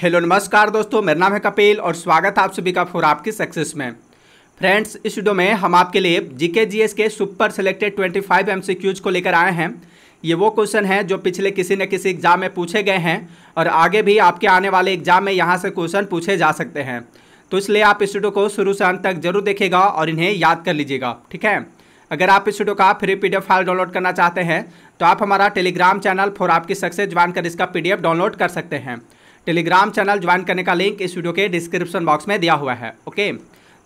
hello नमस्कार दोस्तों मेरा नाम है कपिल और स्वागत है आप सभी का फोर आपकी सक्सेस में फ्रेंड्स इस वीडियो में हम आपके लिए जीके जीएस के सुपर सिलेक्टेड 25 एमसीक्यूज को लेकर आए हैं ये वो क्वेश्चन है जो पिछले किसी न किसी एग्जाम में पूछे गए हैं और आगे भी आपके आने वाले एग्जाम में यहाँ से क्वेश्चन पूछे जा सकते हैं तो इसलिए आप इस वीडियो को शुरू से अंत तक जरूर देखेगा और इन्हें याद कर लीजिएगा ठीक है अगर आप इस वीडियो का फ्री पी फाइल डाउनलोड करना चाहते हैं तो आप हमारा टेलीग्राम चैनल फॉर आपकी सक्सेस ज्वाइन कर इसका पी डाउनलोड कर सकते हैं टेलीग्राम चैनल ज्वाइन करने का लिंक इस वीडियो के डिस्क्रिप्शन बॉक्स में दिया हुआ है ओके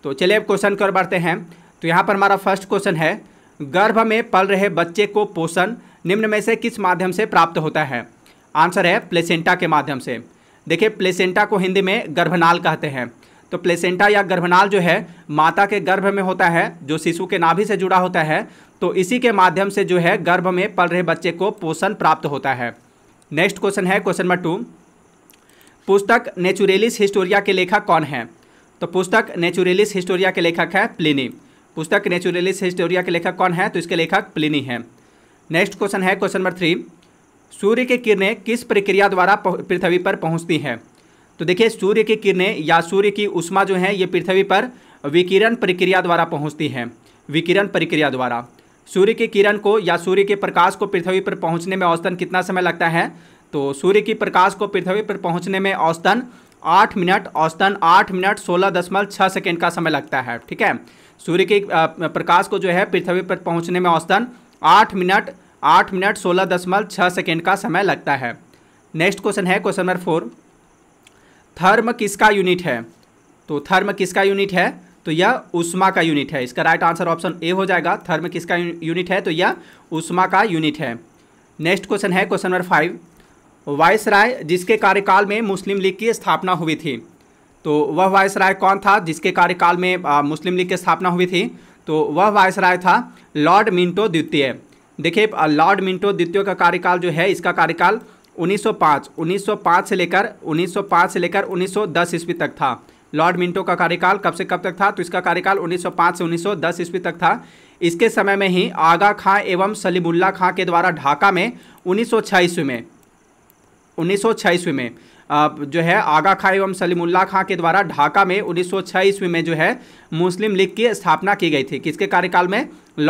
तो चलिए अब क्वेश्चन की ओर बढ़ते हैं तो यहाँ पर हमारा फर्स्ट क्वेश्चन है गर्भ में पल रहे बच्चे को पोषण निम्न में से किस माध्यम से प्राप्त होता है आंसर है प्लेसेंटा के माध्यम से देखिए प्लेसेंटा को हिंदी में गर्भनाल कहते हैं तो प्लेसेंटा या गर्भनाल जो है माता के गर्भ में होता है जो शिशु के नाभि से जुड़ा होता है तो इसी के माध्यम से जो है गर्भ में पल रहे बच्चे को पोषण प्राप्त होता है नेक्स्ट क्वेश्चन है क्वेश्चन नंबर टू पुस्तक नेचुरेलिस हिस्टोरिया के लेखक कौन है तो पुस्तक नेचुरेलिस हिस्टोरिया के लेखक है प्लिनी पुस्तक नेचुरेलिस हिस्टोरिया के लेखक कौन है तो इसके लेखक प्लिनी है नेक्स्ट क्वेश्चन है क्वेश्चन नंबर थ्री सूर्य की किरणें किस प्रक्रिया द्वारा पृथ्वी पर पहुंचती हैं तो देखिए सूर्य की किरणें या सूर्य की उष्मा जो है ये पृथ्वी पर विकिरण प्रक्रिया द्वारा पहुंचती हैं विकिरण प्रक्रिया द्वारा सूर्य के किरण को या सूर्य के प्रकाश को पृथ्वी पर पहुंचने में औसतन कितना समय लगता है तो सूर्य की प्रकाश को पृथ्वी पर पहुंचने में औसतन आठ मिनट औसतन आठ मिनट सोलह दशमलव छः सेकेंड का समय लगता है ठीक है सूर्य की प्रकाश को जो है पृथ्वी पर पहुंचने में औसतन आठ मिनट आठ मिनट सोलह दशमलव छः सेकेंड का समय लगता है नेक्स्ट क्वेश्चन है क्वेश्चन नंबर फोर थर्म किसका यूनिट है तो थर्म किसका यूनिट है तो यह उष्मा का यूनिट है इसका राइट आंसर ऑप्शन ए हो जाएगा थर्म किसका यूनिट है तो यह उष्मा का यूनिट है नेक्स्ट क्वेश्चन है क्वेश्चन नंबर फाइव वायसराय जिसके कार्यकाल में मुस्लिम लीग की स्थापना हुई थी तो वह वायसराय कौन था जिसके कार्यकाल में मुस्लिम लीग की स्थापना हुई थी तो वह वायसराय था लॉर्ड मिंटो द्वितीय देखिए लॉर्ड मिंटो द्वितीय का कार्यकाल जो है इसका कार्यकाल 1905 1905 से लेकर 1905 से लेकर 1910 ईस्वी तक था लॉर्ड मिंटो का कार्यकाल कब से कब तक था तो इसका कार्यकाल 1905 से 1910 ईस्वी तक था इसके समय में ही आगा खां एवं सलीमुल्ला खां के द्वारा ढाका में उन्नीस सौ ईस्वी में उन्नीस ईस्वी में जो है आगा खां एवं सलीमुल्ला खां के द्वारा ढाका में उन्नीस ईस्वी में जो है मुस्लिम लीग की स्थापना की गई थी किसके कार्यकाल में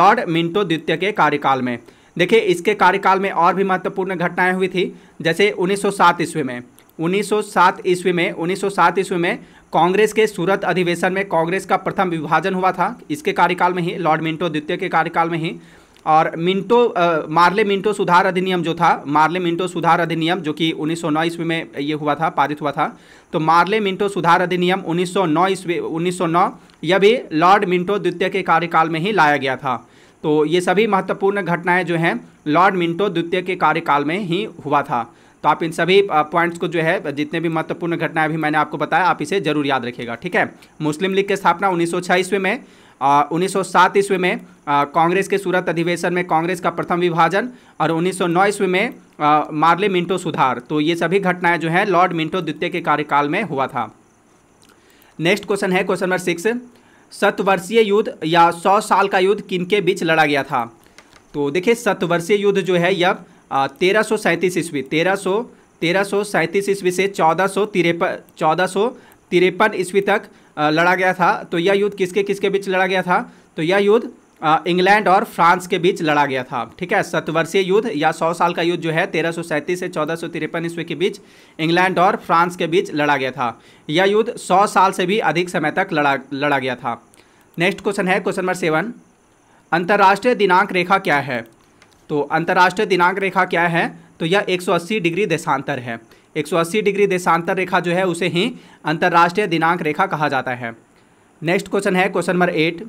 लॉर्ड मिंटो द्वितीय के कार्यकाल में देखिए इसके कार्यकाल में और भी महत्वपूर्ण घटनाएं हुई थी जैसे 1907 ईस्वी में 1907 ईस्वी में 1907 ईस्वी में कांग्रेस के सूरत अधिवेशन में कांग्रेस का प्रथम विभाजन हुआ था इसके कार्यकाल में ही लॉर्ड मिंटो द्वितीय के कार्यकाल में ही और मिंटो आ, मार्ले मिंटो सुधार अधिनियम जो था मार्ले मिंटो सुधार अधिनियम जो कि 1909 ईस्वी में ये हुआ था पारित हुआ था तो मार्ले मिंटो सुधार अधिनियम 1909 ईस्वी नौ यह भी लॉर्ड मिंटो द्वितीय के कार्यकाल में ही लाया गया था तो ये सभी महत्वपूर्ण घटनाएं जो हैं लॉर्ड मिंटो द्वितीय के कार्यकाल में ही हुआ था तो आप इन सभी पॉइंट्स को जो है जितने भी महत्वपूर्ण घटनाएं अभी मैंने आपको बताया आप इसे जरूर याद रखिएगा ठीक है मुस्लिम लीग की स्थापना उन्नीस ईस्वी में उन्नीस सौ ईस्वी में कांग्रेस के सूरत अधिवेशन में कांग्रेस का प्रथम विभाजन और 1909 ईस्वी में मार्ले मिंटो सुधार तो ये सभी घटनाएं जो हैं लॉर्ड मिंटो द्वितीय के कार्यकाल में हुआ था नेक्स्ट क्वेश्चन है क्वेश्चन नंबर सिक्स सतवर्षीय युद्ध या सौ साल का युद्ध किनके बीच लड़ा गया था तो देखिए सतवर्षीय युद्ध जो है यह तेरह सौ सैंतीस ईस्वी तेरह सौ तेरह सौ सैंतीस ईस्वी से चौदह सौ तिरपन चौदह सौ तिरपन ईस्वी तक लड़ा गया था तो यह युद्ध किसके किसके बीच लड़ा गया था तो यह युद्ध इंग्लैंड और फ्रांस के बीच लड़ा गया था ठीक है सतवर्षीय युद्ध या सौ साल का युद्ध जो है तेरह से चौदह सौ तिरपन ईस्वी के बीच इंग्लैंड और फ्रांस के बीच लड़ा गया था यह युद्ध सौ साल से भी अधिक समय तक लड़ा लड़ा गया था नेक्स्ट क्वेश्चन है क्वेश्चन नंबर सेवन अंतर्राष्ट्रीय दिनांक रेखा क्या है तो अंतर्राष्ट्रीय दिनांक रेखा क्या है तो यह 180 डिग्री देशांतर है 180 डिग्री देशांतर रेखा जो है उसे ही अंतर्राष्ट्रीय दिनांक रेखा कहा जाता है नेक्स्ट क्वेश्चन है क्वेश्चन नंबर एट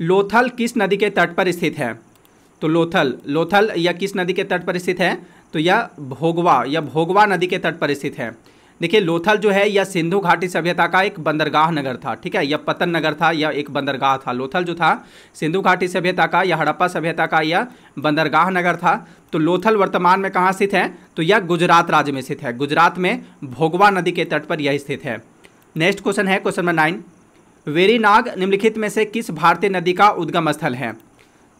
लोथल किस नदी के तट पर स्थित है तो लोथल लोथल या किस नदी के तट पर स्थित है तो यह भोगवा या भोगवा नदी के तट पर स्थित है देखिए लोथल जो है यह सिंधु घाटी सभ्यता का एक बंदरगाह नगर था ठीक है यह पतन नगर था यह एक बंदरगाह था लोथल जो था सिंधु घाटी सभ्यता का या हड़प्पा सभ्यता का यह बंदरगाह नगर था तो लोथल वर्तमान में कहाँ स्थित है तो यह गुजरात राज्य में स्थित है गुजरात में भोगवा नदी के तट पर यह स्थित है नेक्स्ट क्वेश्चन है क्वेश्चन नंबर नाइन वेरीनाग निम्नलिखित में से किस भारतीय नदी का उद्गम स्थल है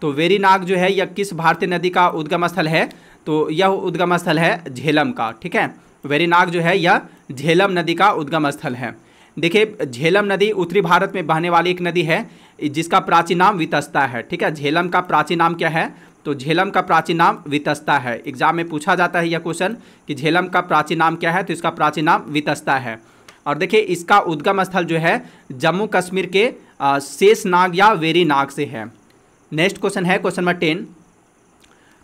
तो वेरीनाग जो है यह किस भारतीय नदी का उद्गम स्थल है तो यह उद्गम स्थल है झेलम का ठीक है वेरीनाग जो है यह झेलम नदी का उद्गम स्थल है देखिए झेलम नदी उत्तरी भारत में बहने वाली एक नदी है जिसका प्राचीन नाम वितस्ता है ठीक है झेलम का प्राचीन नाम क्या है तो झेलम का प्राचीन नाम वितस्ता है एग्जाम में पूछा जाता है यह क्वेश्चन कि झेलम का प्राचीन नाम क्या है तो इसका प्राचीन नाम वितस्ता है और देखिए इसका उद्गम स्थल जो है जम्मू कश्मीर के शेष नाग या वेरी नाग से है नेक्स्ट क्वेश्चन है क्वेश्चन नंबर टेन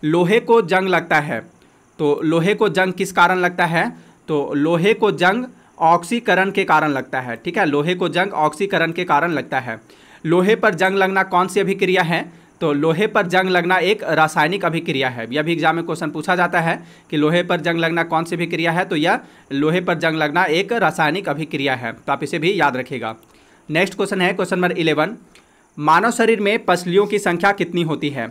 लोहे को जंग लगता है तो लोहे को जंग किस कारण लगता है तो लोहे को जंग ऑक्सीकरण के कारण लगता है ठीक है लोहे को जंग ऑक्सीकरण के कारण लगता है लोहे पर जंग लगना कौन सी अभिक्रिया है तो लोहे पर जंग लगना एक रासायनिक अभिक्रिया है यह भी एग्जाम में क्वेश्चन पूछा जाता है कि लोहे पर जंग लगना कौन सी अभिक्रिया है तो यह लोहे पर जंग लगना एक रासायनिक अभिक्रिया है तो आप इसे भी याद रखिएगा नेक्स्ट क्वेश्चन है क्वेश्चन नंबर इलेवन मानव शरीर में पसलियों की संख्या कितनी होती है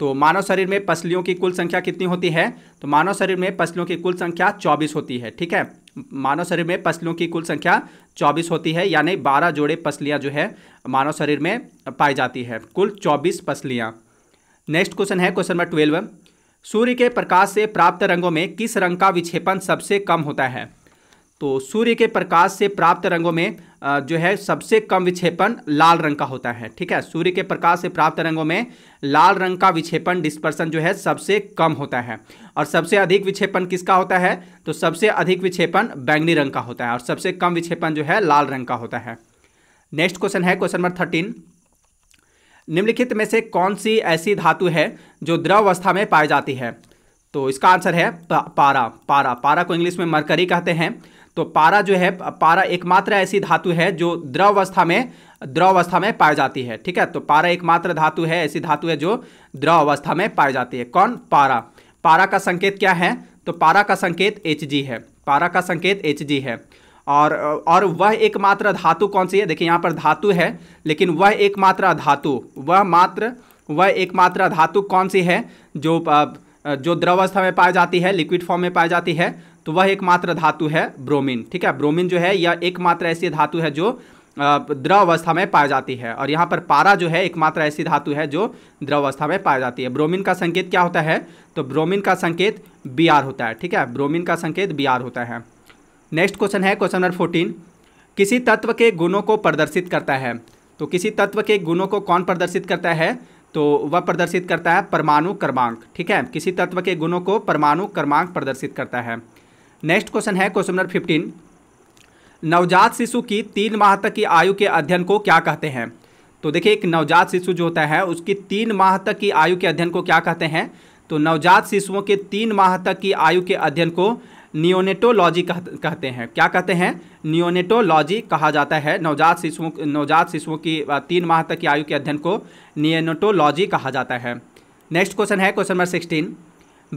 तो मानव शरीर में पसलियों की कुल संख्या कितनी होती है तो मानव शरीर में पसलियों की कुल संख्या चौबीस होती है ठीक है मानव शरीर में पसलियों की कुल संख्या चौबीस होती है यानी बारह जोड़े पसलियाँ जो है मानव शरीर में पाई जाती है कुल चौबीस पसलियाँ नेक्स्ट क्वेश्चन है क्वेश्चन नंबर ट्वेल्व सूर्य के प्रकाश से प्राप्त रंगों में किस रंग का विक्षेपण सबसे कम होता है तो सूर्य के प्रकाश से प्राप्त रंगों में जो है सबसे कम विक्षेपण लाल रंग का होता है ठीक है सूर्य के प्रकाश से प्राप्त रंगों में लाल रंग का विक्षेपण डिस्पर्सन जो है सबसे कम होता है और सबसे अधिक विक्षेपण किसका होता है तो सबसे अधिक विक्षेपण बैंगनी रंग का होता है और सबसे कम विक्षेपण जो है लाल रंग का होता है नेक्स्ट क्वेश्चन है क्वेश्चन नंबर थर्टीन निम्नलिखित में से कौन सी ऐसी धातु है जो द्रव अवस्था में पाई जाती है तो इसका आंसर है पारा पारा पारा को इंग्लिश में मरकरी कहते हैं तो पारा जो है पारा एकमात्र ऐसी धातु है जो द्रव अवस्था में द्रव अवस्था में पाई जाती है ठीक है तो पारा एकमात्र धातु है ऐसी धातु है जो द्रव अवस्था में पाई जाती है कौन पारा पारा का संकेत क्या है तो पारा का संकेत एच है पारा का संकेत एच है और और वह एकमात्र धातु कौन सी है देखिए यहाँ पर धातु है लेकिन वह एकमात्र धातु वह मात्र वह एकमात्र धातु कौन सी है जो जो द्रवावस्था में पाई जाती है लिक्विड फॉर्म में पाई जाती है तो वह एकमात्र धातु है ब्रोमीन ठीक है ब्रोमीन जो है यह एकमात्र ऐसी धातु है जो द्रव अवस्था में पाई जाती है और यहाँ पर पारा जो है एकमात्र ऐसी धातु है जो द्रव अवस्था में पाई जाती है ब्रोमीन का संकेत क्या होता है तो ब्रोमीन का संकेत बी आर होता है ठीक है ब्रोमीन का संकेत बी आर होता है नेक्स्ट क्वेश्चन है क्वेश्चन नंबर फोर्टीन किसी तत्व के गुणों को प्रदर्शित करता है तो किसी तत्व के गुणों को कौन प्रदर्शित करता है तो वह प्रदर्शित करता है परमाणु क्रमांक ठीक है किसी तत्व के गुणों को परमाणु क्रमांक प्रदर्शित करता है नेक्स्ट क्वेश्चन है क्वेश्चन नंबर फिफ्टीन नवजात शिशु की तीन माह तक की आयु के अध्ययन को क्या कहते हैं तो देखिए एक नवजात शिशु जो होता है उसकी तीन माह तक की आयु के अध्ययन को क्या कहते हैं तो नवजात शिशुओं के तीन माह तक की आयु के अध्ययन को नियोनेटोलॉजी कहते हैं क्या कहते हैं नियोनेटोलॉजी कहा जाता है नवजात शिशुओं नवजात शिशुओं की तीन माह तक की आयु के अध्ययन को नियोनेटोलॉजी कहा जाता है नेक्स्ट क्वेश्चन है क्वेश्चन नंबर सिक्सटीन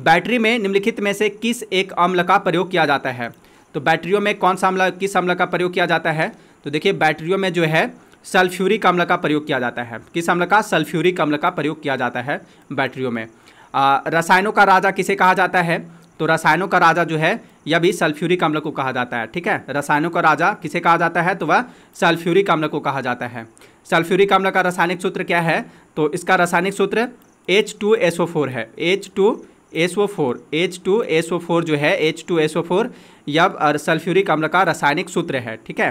बैटरी में निम्नलिखित में से किस एक अम्ल का प्रयोग किया जाता है तो बैटरियों में कौन सा अम्ल किस अम्ल का प्रयोग किया जाता है तो देखिए बैटरियों में जो है सल्फ्यूरिक अम्ल का प्रयोग किया जाता है किस अम्ल का सल्फ्यूरिक अम्ल का प्रयोग किया जाता है बैटरियों में रसायनों का राजा किसे कहा जाता है तो रसायनों का राजा जो है यह भी सल्फ्यूरिक अम्ल को कहा जाता है ठीक है रसायनों का राजा किसे कहा जाता है तो वह सल्फ्यूरिक अम्ल को कहा जाता है सल्फ्यूरिक अम्ल का रासायनिक सूत्र क्या है तो इसका रासायनिक सूत्र H two S O four है H two S O four H two S O four जो है H two S O four यह सल्फ्यूरिक अम्ल का रासायनिक सूत्र है ठीक है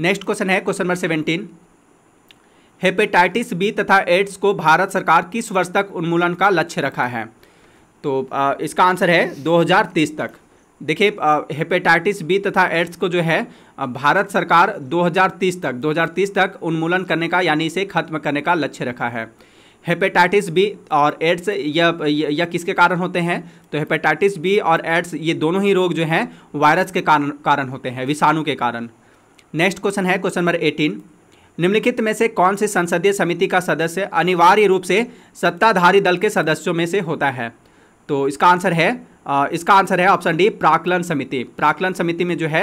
नेक्स्ट क्वेश्चन है question number seventeen hepatitis B तथा एड्स को भारत सरकार किस वर्ष तक उन्मूलन का लक्ष्य रखा है तो आ, इसका आंसर है 2030 तक देखिए हेपेटाइटिस बी तथा एड्स को जो है भारत सरकार 2030 तक 2030 तक उन्मूलन करने का यानी इसे खत्म करने का लक्ष्य रखा है हेपेटाइटिस बी और एड्स या, या किसके कारण होते हैं तो हेपेटाइटिस बी और एड्स ये दोनों ही रोग जो हैं वायरस के कारण कारण होते हैं विषाणु के कारण नेक्स्ट क्वेश्चन है क्वेश्चन नंबर एटीन निम्नलिखित में से कौन से संसदीय समिति का सदस्य अनिवार्य रूप से सत्ताधारी दल के सदस्यों में से होता है तो इसका आंसर है इसका आंसर है ऑप्शन डी प्राकलन समिति प्राकलन समिति में जो है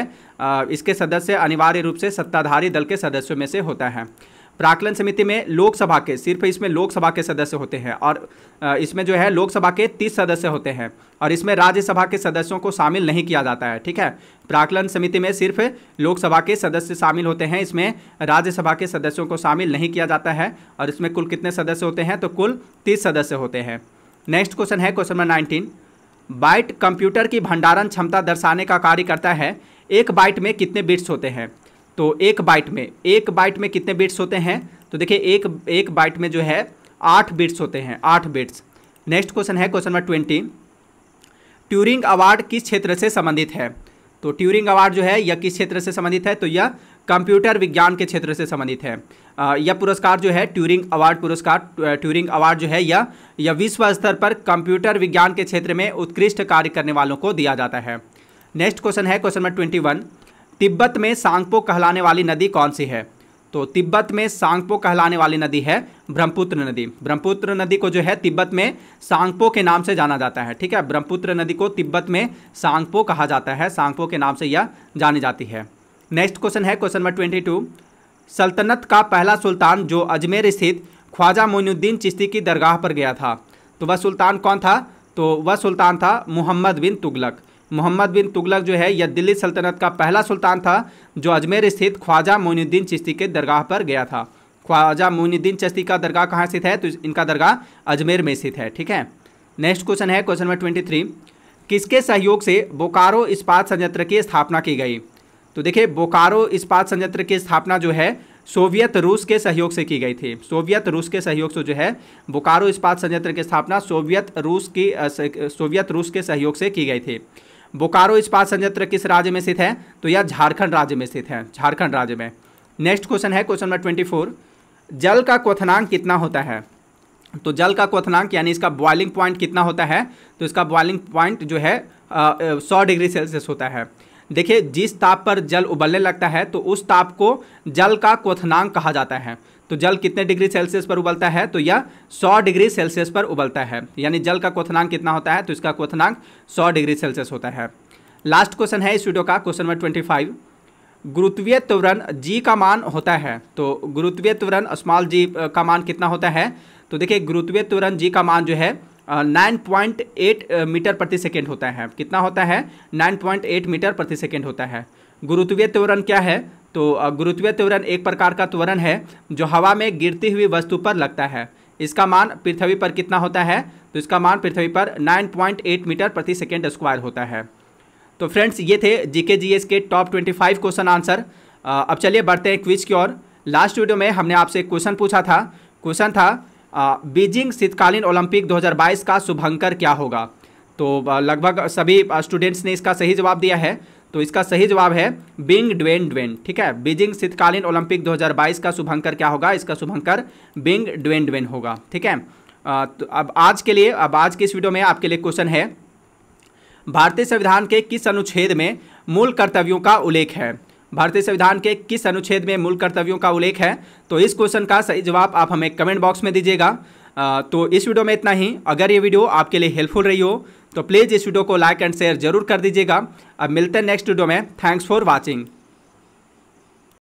इसके सदस्य अनिवार्य रूप से सत्ताधारी दल के सदस्यों में से होता है प्राकलन समिति में लोकसभा के सिर्फ इसमें लोकसभा के सदस्य होते हैं और इसमें जो है लोकसभा के तीस सदस्य होते हैं और इसमें राज्यसभा के सदस्यों को शामिल नहीं किया जाता है ठीक है प्राकलन समिति में सिर्फ लोकसभा के सदस्य शामिल होते हैं इसमें राज्यसभा के सदस्यों को शामिल नहीं किया जाता है और इसमें कुल कितने सदस्य होते हैं तो कुल तीस सदस्य होते हैं नेक्स्ट क्वेश्चन है question number nineteen byte computer की भंडारण क्षमता दर्शाने का कार्य करता है एक बाइट में कितने बिट्स होते हैं तो एक बाइट में एक बाइट में कितने बिट्स होते हैं तो देखिए एक एक बाइट में जो है आठ बिट्स होते हैं आठ बिट्स नेक्स्ट क्वेश्चन है question number twenty Turing award किस क्षेत्र से संबंधित है तो ट्यूरिंग अवार्ड जो है यह किस क्षेत्र से संबंधित है तो यह कंप्यूटर विज्ञान के क्षेत्र से संबंधित है यह पुरस्कार जो है ट्यूरिंग अवार्ड पुरस्कार ट्यूरिंग अवार्ड जो है यह यह विश्व स्तर पर कंप्यूटर विज्ञान के क्षेत्र में उत्कृष्ट कार्य करने वालों को दिया जाता है नेक्स्ट क्वेश्चन है question number twenty one Tibet में सांगपो कहलाने वाली नदी कौन सी है तो तिब्बत में सांगपो कहलाने वाली नदी है ब्रह्मपुत्र नदी ब्रह्मपुत्र नदी को जो है तिब्बत में सांगपो के नाम से जाना जाता है ठीक है ब्रह्मपुत्र नदी को तिब्बत में सांगपो कहा जाता है सांगपो के नाम से यह जानी जाती है नेक्स्ट क्वेश्चन है क्वेश्चन नंबर ट्वेंटी टू सल्तनत का पहला सुल्तान जो अजमेर स्थित ख्वाजा मोइनुद्दीन चिश्ती की दरगाह पर गया था तो वह सुल्तान कौन था तो वह सुल्तान था मोहम्मद बिन तुगलक मोहम्मद बिन तुगलक जो है यह दिल्ली सल्तनत का पहला सुल्तान था जो अजमेर स्थित ख्वाजा मोनुद्दीन चिश्ती के दरगाह पर गया था ख्वाजा मोनुद्दीन चिश्ती का दरगाह कहाँ स्थित है तो इनका दरगाह अजमेर में स्थित है ठीक है नेक्स्ट क्वेश्चन है क्वेश्चन नंबर ट्वेंटी थ्री किसके सहयोग से बोकारो इस्पात संयंत्र की स्थापना की गई तो देखिए बोकारो इस्पात संयंत्र की स्थापना जो है सोवियत रूस के सहयोग से की गई थी सोवियत रूस के सहयोग से जो है बोकारो इस्पात संयंत्र की स्थापना सोवियत रूस की सोवियत रूस के सहयोग से की गई थी बोकारो इस्पात संयंत्र किस राज्य में स्थित है तो यह झारखंड राज्य में स्थित है झारखंड राज्य में नेक्स्ट क्वेश्चन है क्वेश्चन नंबर ट्वेंटी फोर जल का क्वथनांक कितना होता है तो जल का क्वथनांक यानी इसका बॉइलिंग पॉइंट कितना होता है तो इसका बॉइलिंग पॉइंट जो है सौ डिग्री सेल्सियस होता है देखिए जिस ताप पर जल उबलने लगता है तो उस ताप को जल का क्वथनांक कहा जाता है तो जल कितने डिग्री सेल्सियस पर उबलता है तो यह 100 डिग्री सेल्सियस पर उबलता है यानी जल का क्वथनांक कितना होता है तो इसका क्वथनांक 100 डिग्री सेल्सियस होता है लास्ट क्वेश्चन है इस वीडियो का क्वेश्चन नंबर ट्वेंटी फाइव गुरुत्वीय त्वरण जी का मान होता है तो गुरुत्वीय त्वरण स्मॉल जी का मान कितना होता है तो देखिए गुरुत्वीय त्वरण जी का मान जो है नाइन पॉइंट एट मीटर प्रति सेकेंड होता है कितना होता है नाइन पॉइंट एट मीटर प्रति सेकेंड होता है गुरुत्वीय त्वरण क्या है तो uh, गुरुत्वीय त्वरण एक प्रकार का त्वरण है जो हवा में गिरती हुई वस्तु पर लगता है इसका मान पृथ्वी पर कितना होता है तो इसका मान पृथ्वी पर 9.8 मीटर प्रति सेकेंड स्क्वायर होता है तो फ्रेंड्स ये थे जीके जीएस के टॉप 25 क्वेश्चन आंसर अब चलिए बढ़ते हैं क्विज की ओर लास्ट वीडियो में हमने आपसे क्वेश्चन पूछा था क्वेश्चन था बीजिंग शीतकालीन ओलंपिक 2022 का शुभंकर क्या होगा तो लगभग सभी स्टूडेंट्स ने इसका सही जवाब दिया है तो इसका सही जवाब है बिंग ड्वेन ड्वेन ठीक है बीजिंग शीतकालीन ओलंपिक 2022 का शुभंकर क्या होगा इसका शुभंकर बिंग ड्वेन ड्वेन होगा ठीक है तो अब आज के लिए अब आज की इस वीडियो में आपके लिए क्वेश्चन है भारतीय संविधान के किस अनुच्छेद में मूल कर्तव्यों का उल्लेख है भारतीय संविधान के किस अनुच्छेद में मूल कर्तव्यों का उल्लेख है तो इस क्वेश्चन का सही जवाब आप हमें कमेंट बॉक्स में दीजिएगा तो इस वीडियो में इतना ही अगर ये वीडियो आपके लिए हेल्पफुल रही हो तो प्लीज़ इस वीडियो को लाइक एंड शेयर जरूर कर दीजिएगा अब मिलते हैं नेक्स्ट वीडियो में थैंक्स फॉर वॉचिंग